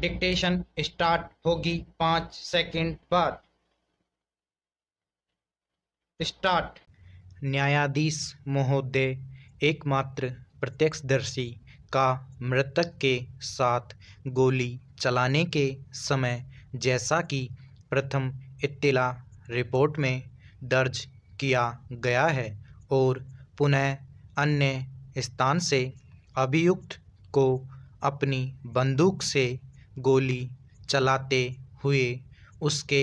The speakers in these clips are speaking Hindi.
डिक्टेशन स्टार्ट होगी पाँच सेकंड बाद स्टार्ट न्यायाधीश महोदय एकमात्र प्रत्यक्षदर्शी का मृतक के साथ गोली चलाने के समय जैसा कि प्रथम इत्तिला रिपोर्ट में दर्ज किया गया है और पुनः अन्य स्थान से अभियुक्त को अपनी बंदूक से गोली चलाते हुए उसके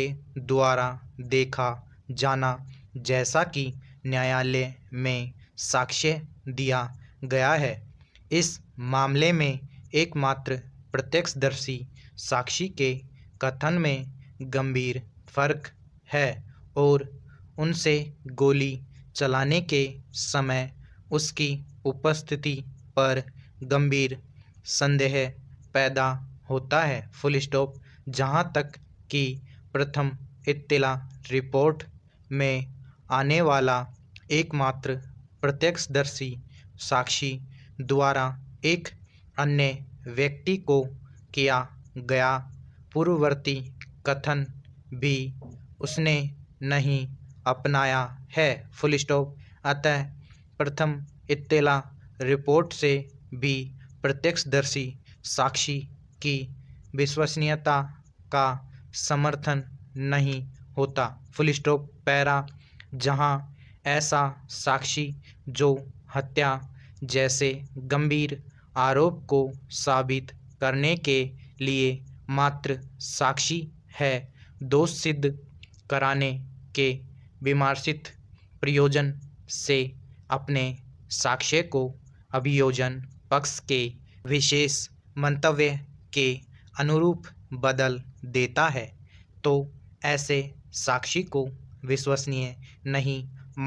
द्वारा देखा जाना जैसा कि न्यायालय में साक्ष्य दिया गया है इस मामले में एकमात्र प्रत्यक्षदर्शी साक्षी के कथन में गंभीर फर्क है और उनसे गोली चलाने के समय उसकी उपस्थिति पर गंभीर संदेह पैदा होता है फुल स्टॉप जहाँ तक कि प्रथम इत्तिला रिपोर्ट में आने वाला एकमात्र प्रत्यक्षदर्शी साक्षी द्वारा एक अन्य व्यक्ति को किया गया पूर्ववर्ती कथन भी उसने नहीं अपनाया है फुल स्टॉप अतः प्रथम इत्तिला रिपोर्ट से भी प्रत्यक्षदर्शी साक्षी की विश्वसनीयता का समर्थन नहीं होता फुल स्टॉप पैरा जहां ऐसा साक्षी जो हत्या जैसे गंभीर आरोप को साबित करने के लिए मात्र साक्षी है दोष सिद्ध कराने के विमर्शित प्रयोजन से अपने साक्ष्य को अभियोजन पक्ष के विशेष मंतव्य के अनुरूप बदल देता है तो ऐसे साक्षी को विश्वसनीय नहीं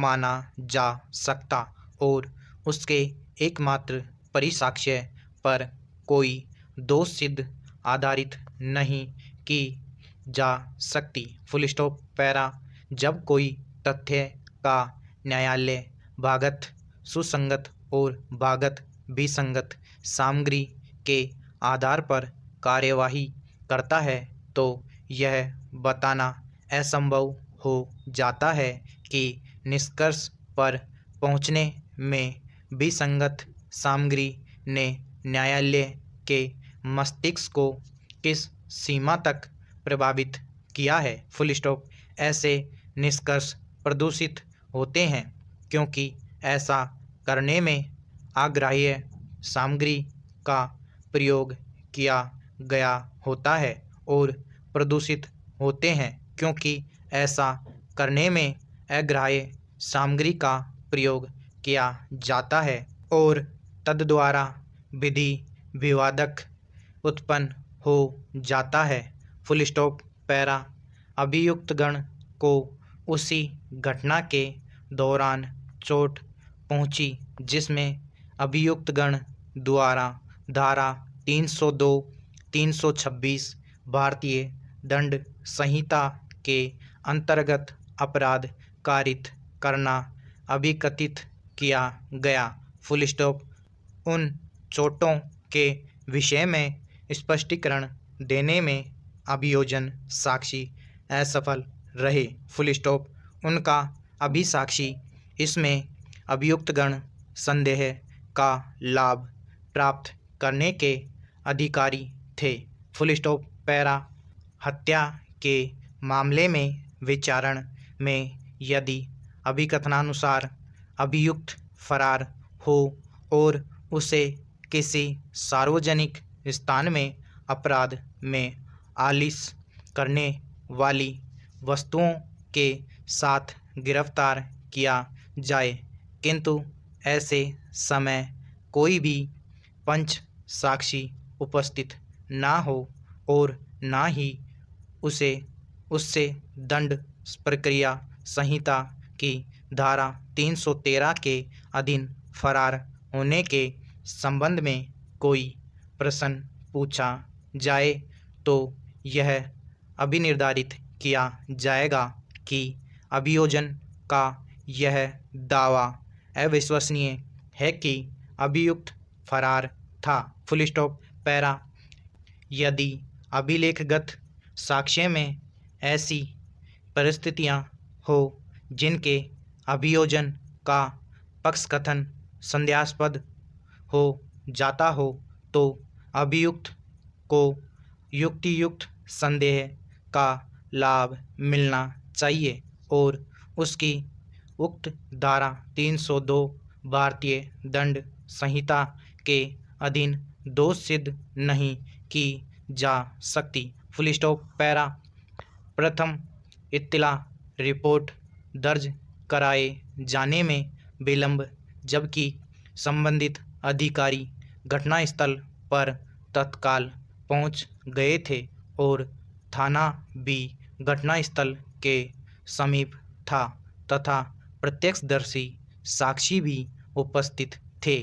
माना जा सकता और उसके एकमात्र परिसाक्ष्य पर कोई दोष सिद्ध आधारित नहीं की जा सकती फुल स्टॉप पैरा जब कोई तथ्य का न्यायालय भागत सुसंगत और भागत विसंगत सामग्री के आधार पर कार्यवाही करता है तो यह बताना असंभव हो जाता है कि निष्कर्ष पर पहुंचने में विसंगत सामग्री ने न्यायालय के मस्तिष्क को किस सीमा तक प्रभावित किया है फुल स्टॉप ऐसे निष्कर्ष प्रदूषित होते हैं क्योंकि ऐसा करने में आग्राह्य सामग्री का प्रयोग किया गया होता है और प्रदूषित होते हैं क्योंकि ऐसा करने में अग्राह्य सामग्री का प्रयोग किया जाता है और तद्वारा विधि विवादक उत्पन्न हो जाता है फुल स्टॉप पैरा अभियुक्तगण को उसी घटना के दौरान चोट पहुंची जिसमें अभियुक्तगण द्वारा धारा 302 326 भारतीय दंड संहिता के अंतर्गत अपराध कारित करना अभिकथित किया गया फुल स्टॉप उन चोटों के विषय में स्पष्टीकरण देने में अभियोजन साक्षी असफल रहे फुल स्टॉप उनका अभिसाक्षी इसमें अभियुक्तगण संदेह का लाभ प्राप्त करने के अधिकारी थे फुल स्टॉप पैरा हत्या के मामले में विचारण में यदि अभिकथनानुसार अभियुक्त फरार हो और उसे किसी सार्वजनिक स्थान में अपराध में आलिस करने वाली वस्तुओं के साथ गिरफ्तार किया जाए किंतु ऐसे समय कोई भी पंच साक्षी उपस्थित ना हो और ना ही उसे उससे दंड प्रक्रिया संहिता की धारा 313 के अधीन फरार होने के संबंध में कोई प्रश्न पूछा जाए तो यह अभिनिर्धारित किया जाएगा कि अभियोजन का यह दावा अविश्वसनीय है कि अभियुक्त फरार था फुल स्टॉप पैरा यदि अभिलेखगत साक्ष्य में ऐसी परिस्थितियां हो जिनके अभियोजन का पक्षकथन संदेहास्पद हो जाता हो तो अभियुक्त को युक्तियुक्त संदेह का लाभ मिलना चाहिए और उसकी उक्त धारा 302 भारतीय दंड संहिता के अधीन दोष सिद्ध नहीं की जा सकती फुल स्टॉप पैरा प्रथम इतला रिपोर्ट दर्ज कराए जाने में विलंब जबकि संबंधित अधिकारी घटनास्थल पर तत्काल पहुंच गए थे और थाना भी घटनास्थल के समीप था तथा प्रत्यक्षदर्शी साक्षी भी उपस्थित थे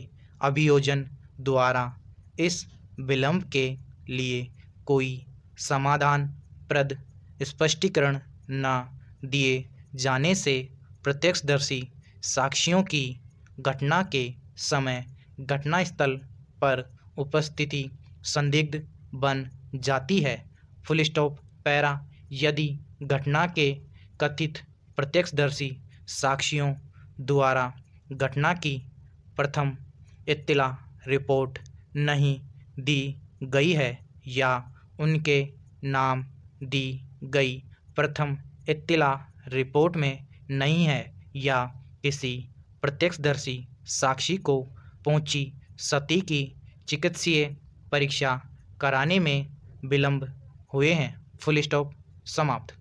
अभियोजन द्वारा इस विलंब के लिए कोई समाधान प्रद स्पष्टीकरण न दिए जाने से प्रत्यक्षदर्शी साक्षियों की घटना के समय घटनास्थल पर उपस्थिति संदिग्ध बन जाती है फुल स्टॉप पैरा यदि घटना के कथित प्रत्यक्षदर्शी साक्षियों द्वारा घटना की प्रथम इतला रिपोर्ट नहीं दी गई है या उनके नाम दी गई प्रथम इतला रिपोर्ट में नहीं है या किसी प्रत्यक्षदर्शी साक्षी को पहुंची सती की चिकित्सीय परीक्षा कराने में विलंब हुए हैं फुल स्टॉप समाप्त